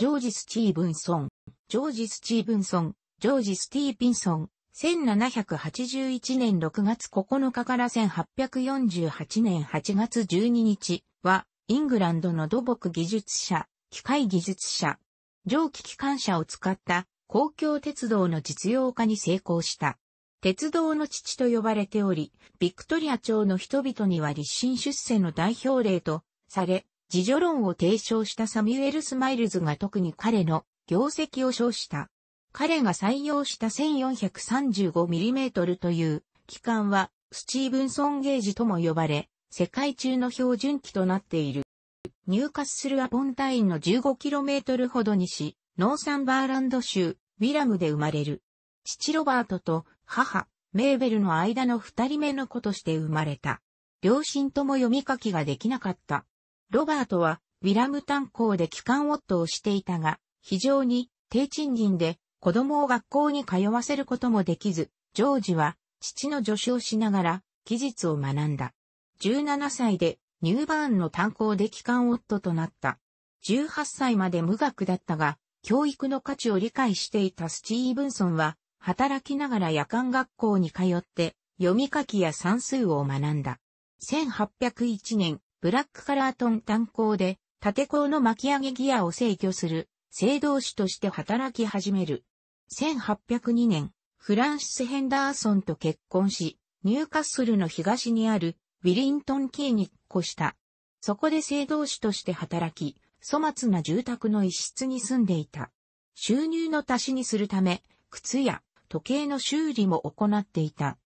ジョージ・スチーブンソン、ジョージ・スチーブンソン、ジョージ・スティーピンソン、1781年6月9日から1848年8月12日は、イングランドの土木技術者、機械技術者、蒸気機関車を使った公共鉄道の実用化に成功した。鉄道の父と呼ばれており、ビクトリア朝の人々には立身出世の代表例とされ、自助論を提唱したサミュエル・スマイルズが特に彼の業績を称した。彼が採用した 1435mm という機関はスチーブンソンゲージとも呼ばれ、世界中の標準機となっている。入荷するアポンタインの 15km ほどにし、ノーサンバーランド州、ウィラムで生まれる。父ロバートと母、メーベルの間の二人目の子として生まれた。両親とも読み書きができなかった。ロバートは、ウィラム炭鉱で機関夫をしていたが、非常に低賃金で子供を学校に通わせることもできず、ジョージは父の助手をしながら技術を学んだ。17歳でニューバーンの炭鉱で機関夫となった。18歳まで無学だったが、教育の価値を理解していたスチーブンソンは、働きながら夜間学校に通って、読み書きや算数を学んだ。1801年、ブラックカラートン単行で、縦鋼の巻き上げギアを制御する、制動士として働き始める。1802年、フランシス・ヘンダーソンと結婚し、ニューカッスルの東にあるウィリントン・キーに引っ越した。そこで制動士として働き、粗末な住宅の一室に住んでいた。収入の足しにするため、靴や時計の修理も行っていた。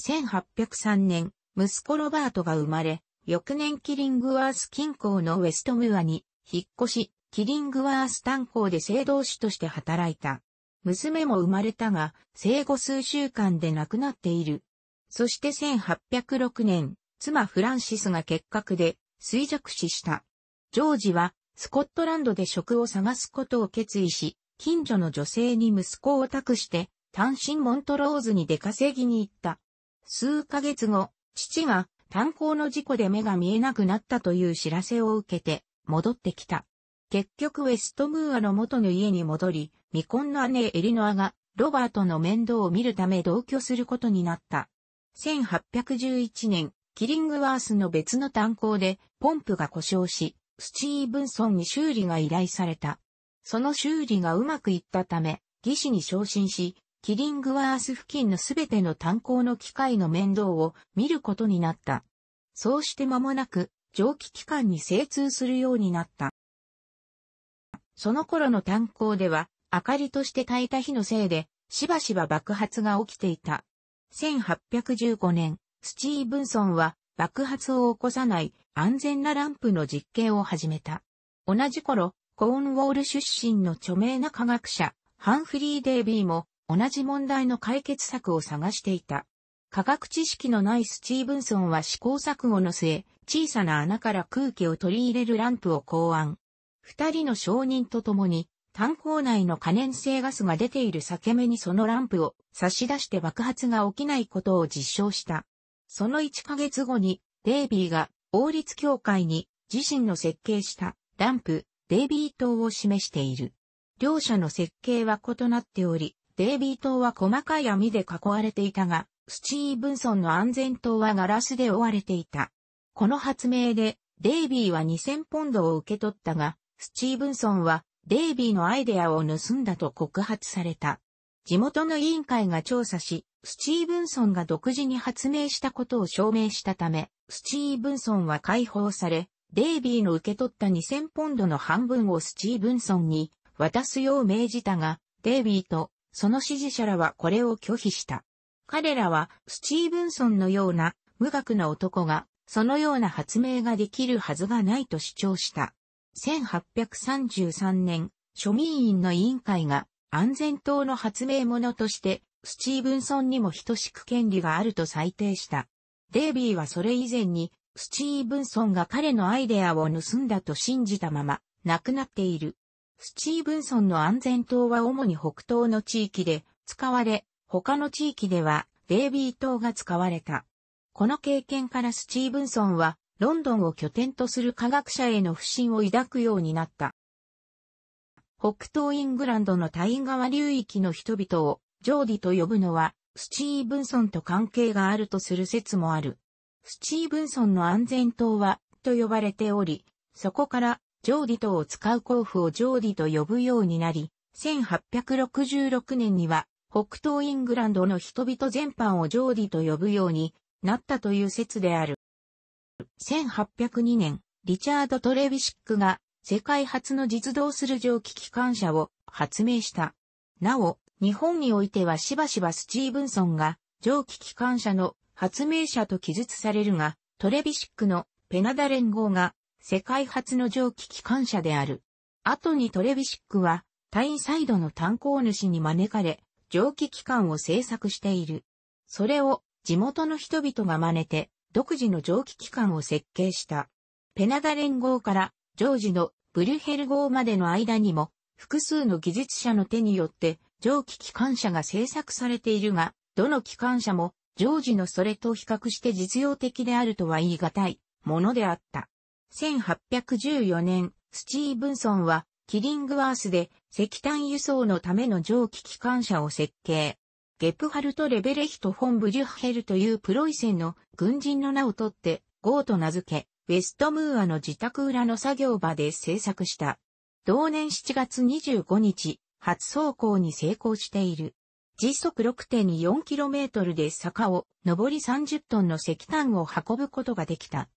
1803年、息子ロバートが生まれ、翌年キリングワース近郊のウェストムアに引っ越し、キリングワース炭鉱で聖同士として働いた。娘も生まれたが、生後数週間で亡くなっている。そして1806年、妻フランシスが結核で衰弱死した。ジョージはスコットランドで職を探すことを決意し、近所の女性に息子を託して、単身モントローズに出稼ぎに行った。数ヶ月後、父が炭鉱の事故で目が見えなくなったという知らせを受けて、戻ってきた。結局ウェストムーアの元の家に戻り、未婚の姉エリノアが、ロバートの面倒を見るため同居することになった。1811年、キリングワースの別の炭鉱で、ポンプが故障し、スチーブンソンに修理が依頼された。その修理がうまくいったため、技師に昇進し、キリングワース付近のすべての炭鉱の機械の面倒を見ることになった。そうして間もなく、蒸気機関に精通するようになった。その頃の炭鉱では、明かりとして焚いた火のせいで、しばしば爆発が起きていた。1815年、スチーブンソンは爆発を起こさない安全なランプの実験を始めた。同じ頃、コーンウォール出身の著名な科学者、ハンフリー・デイビーも同じ問題の解決策を探していた。科学知識のないスチーブンソンは試行錯誤の末、小さな穴から空気を取り入れるランプを考案。二人の証人と共に、炭鉱内の可燃性ガスが出ている裂け目にそのランプを差し出して爆発が起きないことを実証した。その一ヶ月後に、デイビーが王立協会に自身の設計したランプ、デイビー島を示している。両者の設計は異なっており、デイビー島は細かい網で囲われていたが、スチーブンソンの安全島はガラスで覆われていた。この発明で、デイビーは2000ポンドを受け取ったが、スチーブンソンは、デイビーのアイデアを盗んだと告発された。地元の委員会が調査し、スチーブンソンが独自に発明したことを証明したため、スチーブンソンは解放され、デイビーの受け取った2000ポンドの半分をスチーブンソンに渡すよう命じたが、デイビーとその支持者らはこれを拒否した。彼らはスチーブンソンのような無学な男がそのような発明ができるはずがないと主張した。1833年、庶民院の委員会が安全党の発明者としてスチーブンソンにも等しく権利があると裁定した。デイビーはそれ以前にスチーブンソンが彼のアイデアを盗んだと信じたまま亡くなっている。スチーブンソンの安全島は主に北東の地域で使われ、他の地域ではベイビー島が使われた。この経験からスチーブンソンはロンドンを拠点とする科学者への不信を抱くようになった。北東イングランドのタイン川流域の人々をジョーディと呼ぶのはスチーブンソンと関係があるとする説もある。スチーブンソンの安全島はと呼ばれており、そこから上理とを使う甲府を上理と呼ぶようになり、1866年には北東イングランドの人々全般をディと呼ぶようになったという説である。1802年、リチャード・トレビシックが世界初の実動する蒸気機関車を発明した。なお、日本においてはしばしばスチーブンソンが蒸気機関車の発明者と記述されるが、トレビシックのペナダ連合が世界初の蒸気機関車である。後にトレビシックは、タイサイドの炭鉱主に招かれ、蒸気機関を製作している。それを地元の人々が真似て、独自の蒸気機関を設計した。ペナダ連合からジョージのブリュヘル号までの間にも、複数の技術者の手によって蒸気機関車が製作されているが、どの機関車もジョージのそれと比較して実用的であるとは言い難いものであった。1814年、スチーブンソンは、キリングワースで石炭輸送のための蒸気機関車を設計。ゲプハルト・レベレヒト・フォン・ブリュッヘルというプロイセンの軍人の名を取って、ゴーと名付け、ウェストムーアの自宅裏の作業場で製作した。同年7月25日、初走行に成功している。時速 6.4km で坂を上り30トンの石炭を運ぶことができた。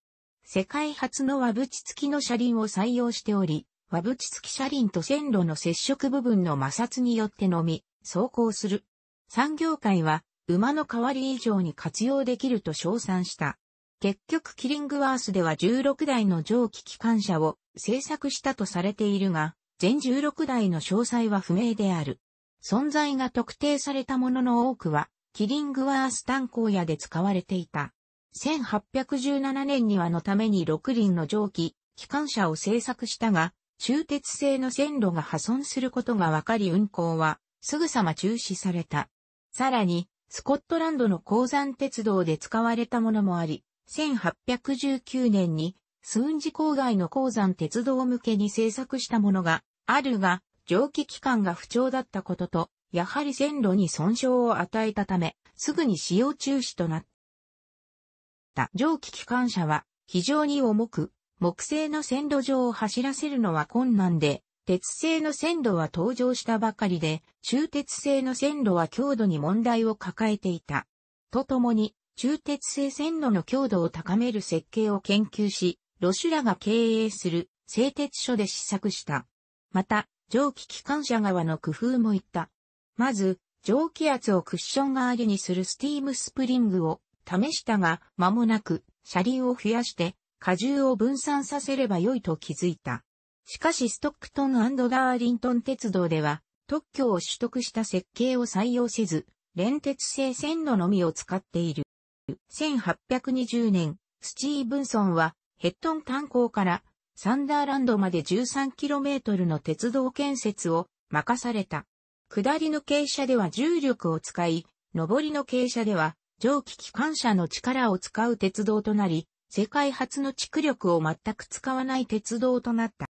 世界初の和縁付きの車輪を採用しており、和縁付き車輪と線路の接触部分の摩擦によってのみ、走行する。産業界は、馬の代わり以上に活用できると称賛した。結局キリングワースでは16台の蒸気機関車を製作したとされているが、全16台の詳細は不明である。存在が特定されたものの多くは、キリングワース炭鉱屋で使われていた。1817年にはのために六輪の蒸気、機関車を製作したが、中鉄製の線路が破損することが分かり運行はすぐさま中止された。さらに、スコットランドの鉱山鉄道で使われたものもあり、1819年にスウンジ郊外の鉱山鉄道向けに製作したものがあるが、蒸気機関が不調だったことと、やはり線路に損傷を与えたため、すぐに使用中止となった。。蒸気機関車は非常に重く、木製の線路上を走らせるのは困難で、鉄製の線路は登場したばかりで、中鉄製の線路は強度に問題を抱えていた。とともに、中鉄製線路の強度を高める設計を研究し、ロシュラが経営する製鉄所で試作した。また、蒸気機関車側の工夫もいった。まず、蒸気圧をクッション代わりにするスティームスプリングを試したが、間もなく、車輪を増やして、荷重を分散させれば良いと気づいた。しかしストックトンダーリントン鉄道では、特許を取得した設計を採用せず、連鉄製線路のみを使っている。1820年、スチーブンソンは、ヘッドン炭鉱からサンダーランドまで 13km の鉄道建設を任された。下りの傾斜では重力を使い、上りの傾斜では蒸気機関車の力を使う鉄道となり、世界初の蓄力を全く使わない鉄道となった。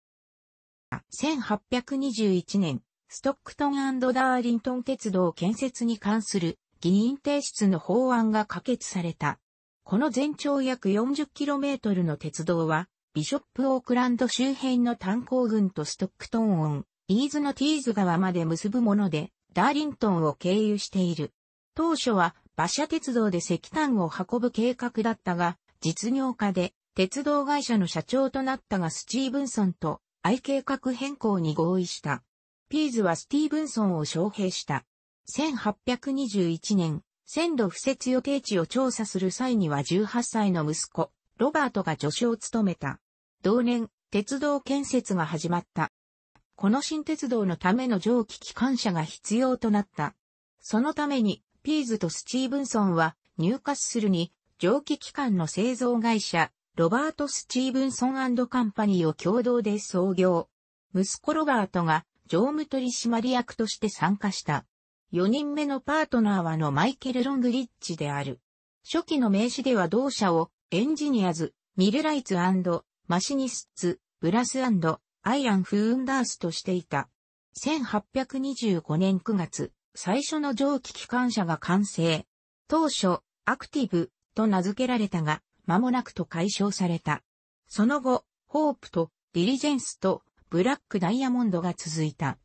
1821年、ストックトンダーリントン鉄道建設に関する議員提出の法案が可決された。この全長約 40km の鉄道は、ビショップオークランド周辺の炭鉱群とストックトンオン、イーズのティーズ川まで結ぶもので、ダーリントンを経由している。当初は馬車鉄道で石炭を運ぶ計画だったが、実業家で鉄道会社の社長となったがスティーブンソンと愛計画変更に合意した。ピーズはスティーブンソンを招聘した。1821年、線路敷設予定地を調査する際には18歳の息子、ロバートが助手を務めた。同年、鉄道建設が始まった。この新鉄道のための蒸気機関車が必要となった。そのために、ピーズとスチーブンソンは、ニューカッスルに、蒸気機関の製造会社、ロバート・スチーブンソンカンパニーを共同で創業。息子ロバートが、常務取締役として参加した。4人目のパートナーはのマイケル・ロングリッチである。初期の名詞では同社を、エンジニアズ、ミルライツマシニスツ、ブラスアイアン・フーンダースとしていた。1825年9月、最初の蒸気機関車が完成。当初、アクティブと名付けられたが、間もなくと解消された。その後、ホープとディリジェンスとブラックダイヤモンドが続いた。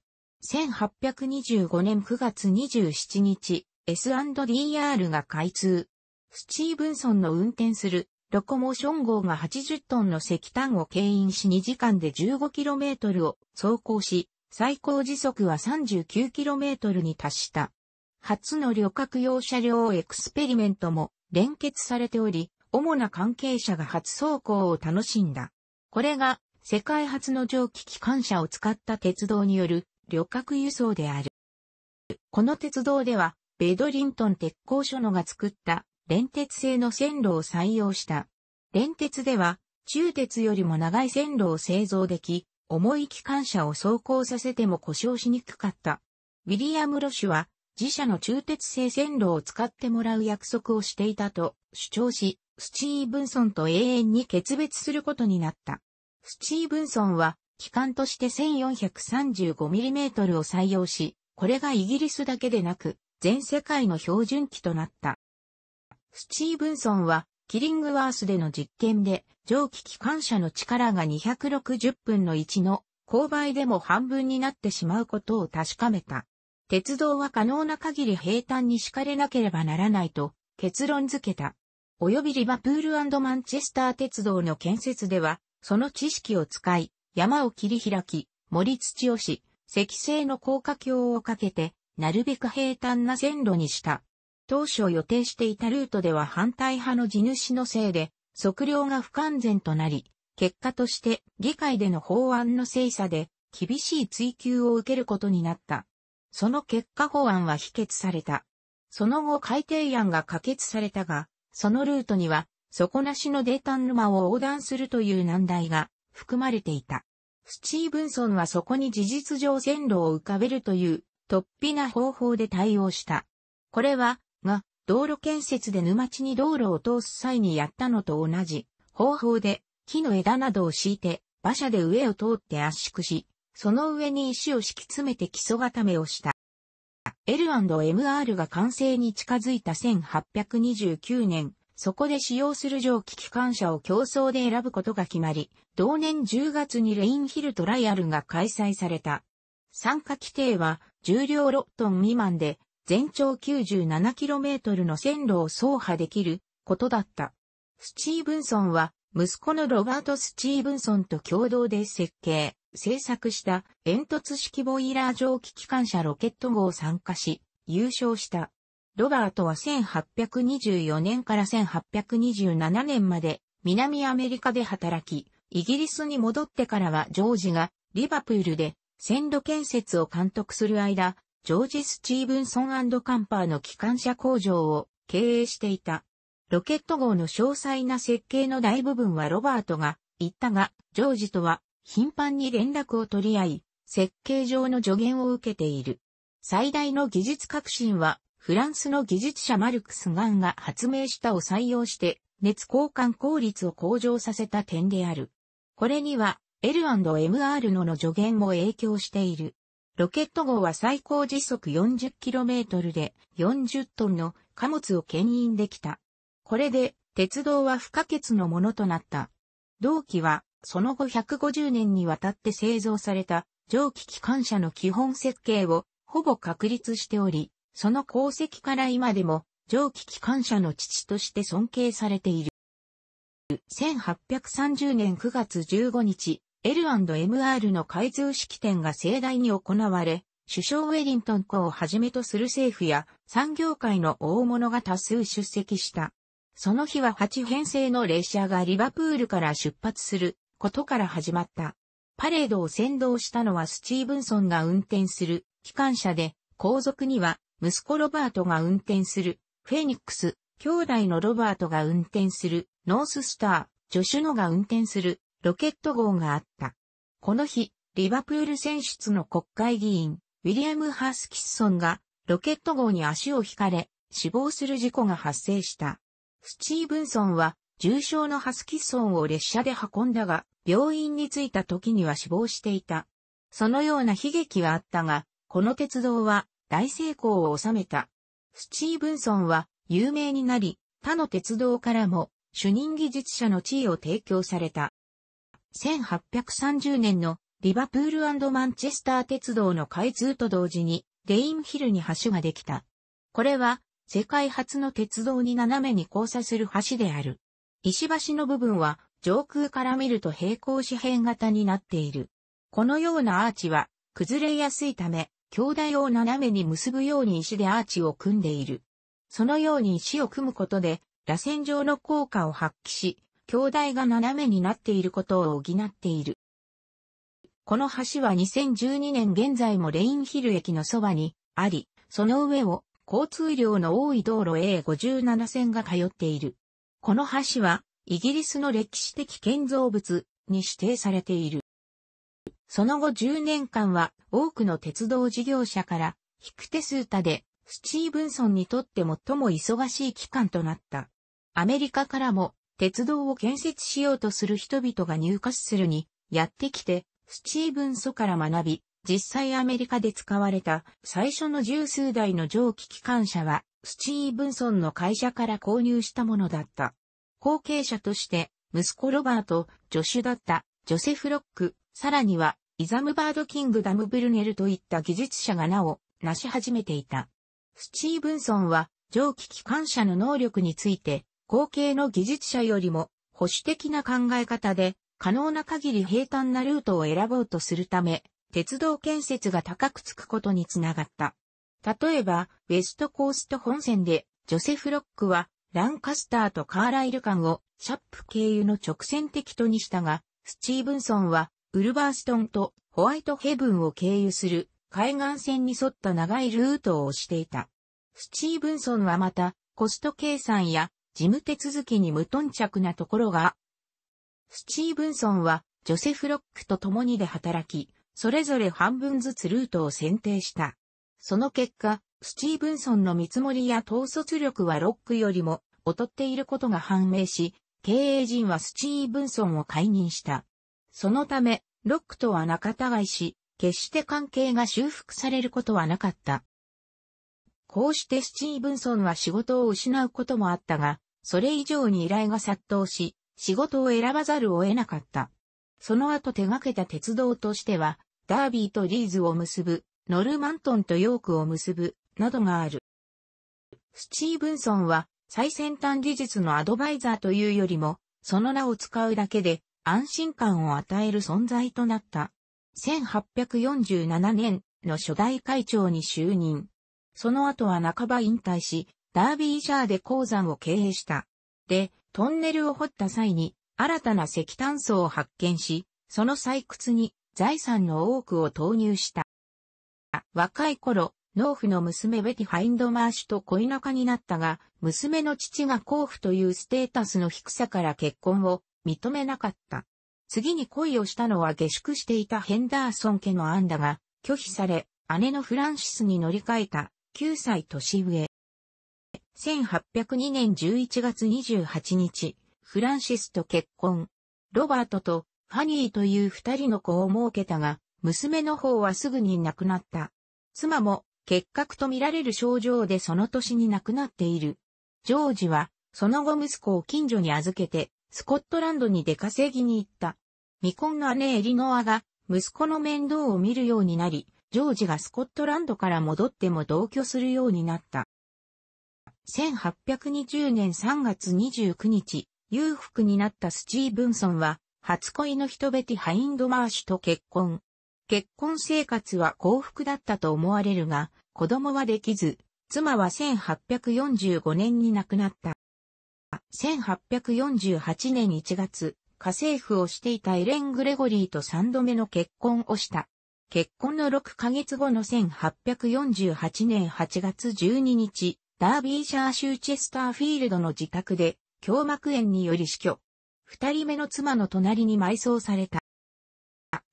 1825年9月27日、S&DR が開通。スチーブンソンの運転するロコモーション号が80トンの石炭を牽引し2時間で 15km を走行し、最高時速は 39km に達した。初の旅客用車両エクスペリメントも連結されており、主な関係者が初走行を楽しんだ。これが世界初の蒸気機関車を使った鉄道による旅客輸送である。この鉄道では、ベドリントン鉄工所のが作った連鉄製の線路を採用した。連鉄では、中鉄よりも長い線路を製造でき、重い機関車を走行させても故障しにくかった。ウィリアム・ロシュは自社の中鉄製線路を使ってもらう約束をしていたと主張し、スチーブンソンと永遠に決別することになった。スチーブンソンは機関として 1435mm を採用し、これがイギリスだけでなく、全世界の標準機となった。スチーブンソンはキリングワースでの実験で、蒸気機関車の力が260分の1の勾配でも半分になってしまうことを確かめた。鉄道は可能な限り平坦に敷かれなければならないと結論付けた。及びリバプールマンチェスター鉄道の建設では、その知識を使い、山を切り開き、森土をし、石製の高架橋をかけて、なるべく平坦な線路にした。当初予定していたルートでは反対派の地主のせいで、測量が不完全となり、結果として議会での法案の精査で厳しい追及を受けることになった。その結果法案は否決された。その後改定案が可決されたが、そのルートには底なしのデタン沼を横断するという難題が含まれていた。スチーブンソンはそこに事実上線路を浮かべるという突飛な方法で対応した。これは道路建設で沼地に道路を通す際にやったのと同じ方法で木の枝などを敷いて馬車で上を通って圧縮し、その上に石を敷き詰めて基礎固めをした。L&MR が完成に近づいた1829年、そこで使用する蒸気機関車を競争で選ぶことが決まり、同年10月にレインヒルトライアルが開催された。参加規定は重量6トン未満で全長 97km の線路を走破できることだった。スチーブンソンは息子のロバート・スチーブンソンと共同で設計、製作した煙突式ボイラー蒸気機関車ロケット号を参加し、優勝した。ロバートは1824年から1827年まで南アメリカで働き、イギリスに戻ってからはジョージがリバプールで線路建設を監督する間、ジョージ・スチーブンソンカンパーの機関車工場を経営していた。ロケット号の詳細な設計の大部分はロバートが言ったが、ジョージとは頻繁に連絡を取り合い、設計上の助言を受けている。最大の技術革新は、フランスの技術者マルクス・ガンが発明したを採用して、熱交換効率を向上させた点である。これには、L&MR のの助言も影響している。ロケット号は最高時速 40km で40トンの貨物を牽引できた。これで鉄道は不可欠のものとなった。同期はその後150年にわたって製造された蒸気機関車の基本設計をほぼ確立しており、その功績から今でも蒸気機関車の父として尊敬されている。1830年9月15日、L&MR の開通式典が盛大に行われ、首相ウェリントン校をはじめとする政府や産業界の大物が多数出席した。その日は8編成の列車がリバプールから出発することから始まった。パレードを先導したのはスチーブンソンが運転する機関車で、後続には息子ロバートが運転するフェニックス、兄弟のロバートが運転するノーススター、ジョシュノが運転するロケット号があった。この日、リバプール選出の国会議員、ウィリアム・ハースキッソンが、ロケット号に足を引かれ、死亡する事故が発生した。スチーブンソンは、重傷のハスキッソンを列車で運んだが、病院に着いた時には死亡していた。そのような悲劇はあったが、この鉄道は大成功を収めた。スチーブンソンは有名になり、他の鉄道からも主任技術者の地位を提供された。1830年のリバプールマンチェスター鉄道の開通と同時にレインヒルに橋ができた。これは世界初の鉄道に斜めに交差する橋である。石橋の部分は上空から見ると平行四辺型になっている。このようなアーチは崩れやすいため、強大を斜めに結ぶように石でアーチを組んでいる。そのように石を組むことで、螺旋状の効果を発揮し、橋台が斜めになっていることを補っている。この橋は2012年現在もレインヒル駅のそばにあり、その上を交通量の多い道路 A57 線が通っている。この橋はイギリスの歴史的建造物に指定されている。その後10年間は多くの鉄道事業者からヒクテスータでスチーブンソンにとって最も忙しい期間となった。アメリカからも鉄道を建設しようとする人々が入荷するにやってきて、スチーブン・ソから学び、実際アメリカで使われた最初の十数台の蒸気機関車は、スチーブンソンの会社から購入したものだった。後継者として、息子ロバート、助手だったジョセフ・ロック、さらには、イザムバード・キング・ダム・ブルネルといった技術者がなお、なし始めていた。スチーブンソンは、蒸気機関車の能力について、後継の技術者よりも保守的な考え方で可能な限り平坦なルートを選ぼうとするため、鉄道建設が高くつくことにつながった。例えば、ウェストコースト本線で、ジョセフ・ロックは、ランカスターとカーライル間をシャップ経由の直線的とにしたが、スチーブンソンは、ウルバーストンとホワイトヘブンを経由する海岸線に沿った長いルートを押していた。スチーブンソンはまた、コスト計算や事務手続きに無頓着なところが、スチーブンソンはジョセフ・ロックと共にで働き、それぞれ半分ずつルートを選定した。その結果、スチーブンソンの見積もりや統率力はロックよりも劣っていることが判明し、経営陣はスチーブンソンを解任した。そのため、ロックとは仲違いし、決して関係が修復されることはなかった。こうしてスチーブンソンは仕事を失うこともあったが、それ以上に依頼が殺到し、仕事を選ばざるを得なかった。その後手掛けた鉄道としては、ダービーとリーズを結ぶ、ノルマントンとヨークを結ぶ、などがある。スチーブンソンは、最先端技術のアドバイザーというよりも、その名を使うだけで安心感を与える存在となった。1847年の初代会長に就任。その後は半ば引退し、ダービーシャーで鉱山を経営した。で、トンネルを掘った際に、新たな石炭素を発見し、その採掘に財産の多くを投入した。若い頃、農夫の娘ベティ・ハインドマーシュと恋仲になったが、娘の父が公夫というステータスの低さから結婚を認めなかった。次に恋をしたのは下宿していたヘンダーソン家の案だが、拒否され、姉のフランシスに乗り換えた。9歳年上。1802年11月28日、フランシスと結婚。ロバートとファニーという二人の子を設けたが、娘の方はすぐに亡くなった。妻も結核と見られる症状でその年に亡くなっている。ジョージは、その後息子を近所に預けて、スコットランドに出稼ぎに行った。未婚の姉エリノアが、息子の面倒を見るようになり、ジョージがスコットランドから戻っても同居するようになった。1820年3月29日、裕福になったスチーブンソンは、初恋の人ベティ・ハインドマーシュと結婚。結婚生活は幸福だったと思われるが、子供はできず、妻は1845年に亡くなった。1848年1月、家政婦をしていたエレン・グレゴリーと3度目の結婚をした。結婚の6ヶ月後の1848年8月12日、ダービーシャー州チェスターフィールドの自宅で、胸膜炎により死去。二人目の妻の隣に埋葬された。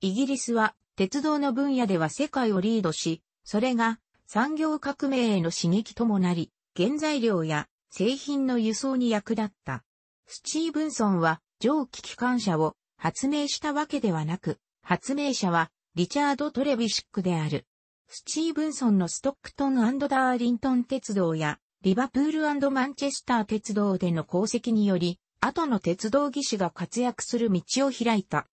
イギリスは、鉄道の分野では世界をリードし、それが産業革命への刺激ともなり、原材料や製品の輸送に役立った。スチーブンソンは蒸気機関車を発明したわけではなく、発明者はリチャード・トレビシックである。スチーブンソンのストックトンダーリントン鉄道や、リバプールマンチェスター鉄道での功績により、後の鉄道技師が活躍する道を開いた。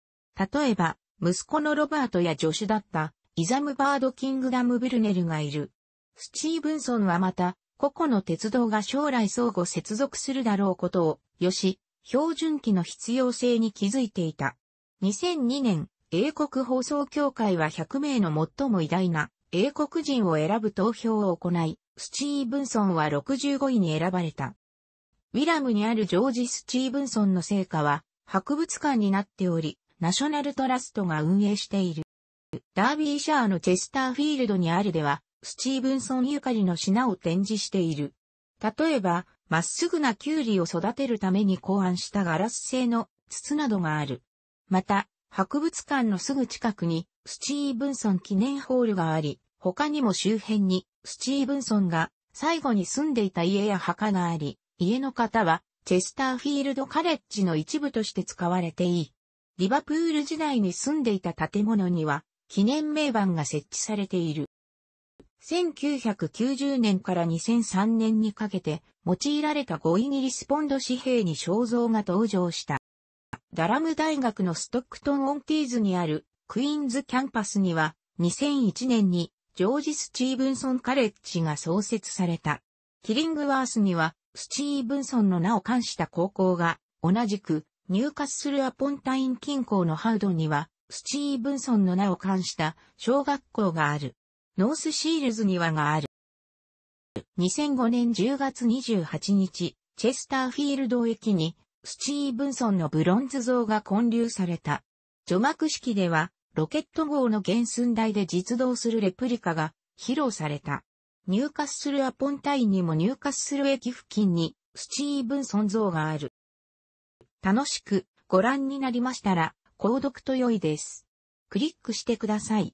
例えば、息子のロバートや助手だったイザムバード・キングダム・ブルネルがいる。スチーブンソンはまた、個々の鉄道が将来相互接続するだろうことを、よし、標準機の必要性に気づいていた。2002年、英国放送協会は100名の最も偉大な英国人を選ぶ投票を行い、スチーブンソンは65位に選ばれた。ウィラムにあるジョージ・スチーブンソンの成果は博物館になっており、ナショナルトラストが運営している。ダービーシャーのチェスターフィールドにあるでは、スチーブンソンゆかりの品を展示している。例えば、まっすぐなキュウリを育てるために考案したガラス製の筒などがある。また、博物館のすぐ近くにスチーブンソン記念ホールがあり、他にも周辺にスチーブンソンが最後に住んでいた家や墓があり、家の方はチェスターフィールドカレッジの一部として使われていい。リバプール時代に住んでいた建物には記念名板が設置されている。1990年から2003年にかけて用いられた5イギリスポンド紙幣に肖像が登場した。ダラム大学のストックトン・オンティーズにあるクイーンズキャンパスには2001年にジョージ・スチーブンソン・カレッジが創設された。キリングワースにはスチーブンソンの名を冠した高校が同じく入滑するアポンタイン近郊のハウドにはスチーブンソンの名を冠した小学校がある。ノースシールズにはがある。2005年10月28日、チェスターフィールド駅にスチーブンソンのブロンズ像が建立された。除幕式では、ロケット号の原寸大で実動するレプリカが披露された。入荷するアポンタインにも入荷する駅付近にスチーブンソン像がある。楽しくご覧になりましたら、購読と良いです。クリックしてください。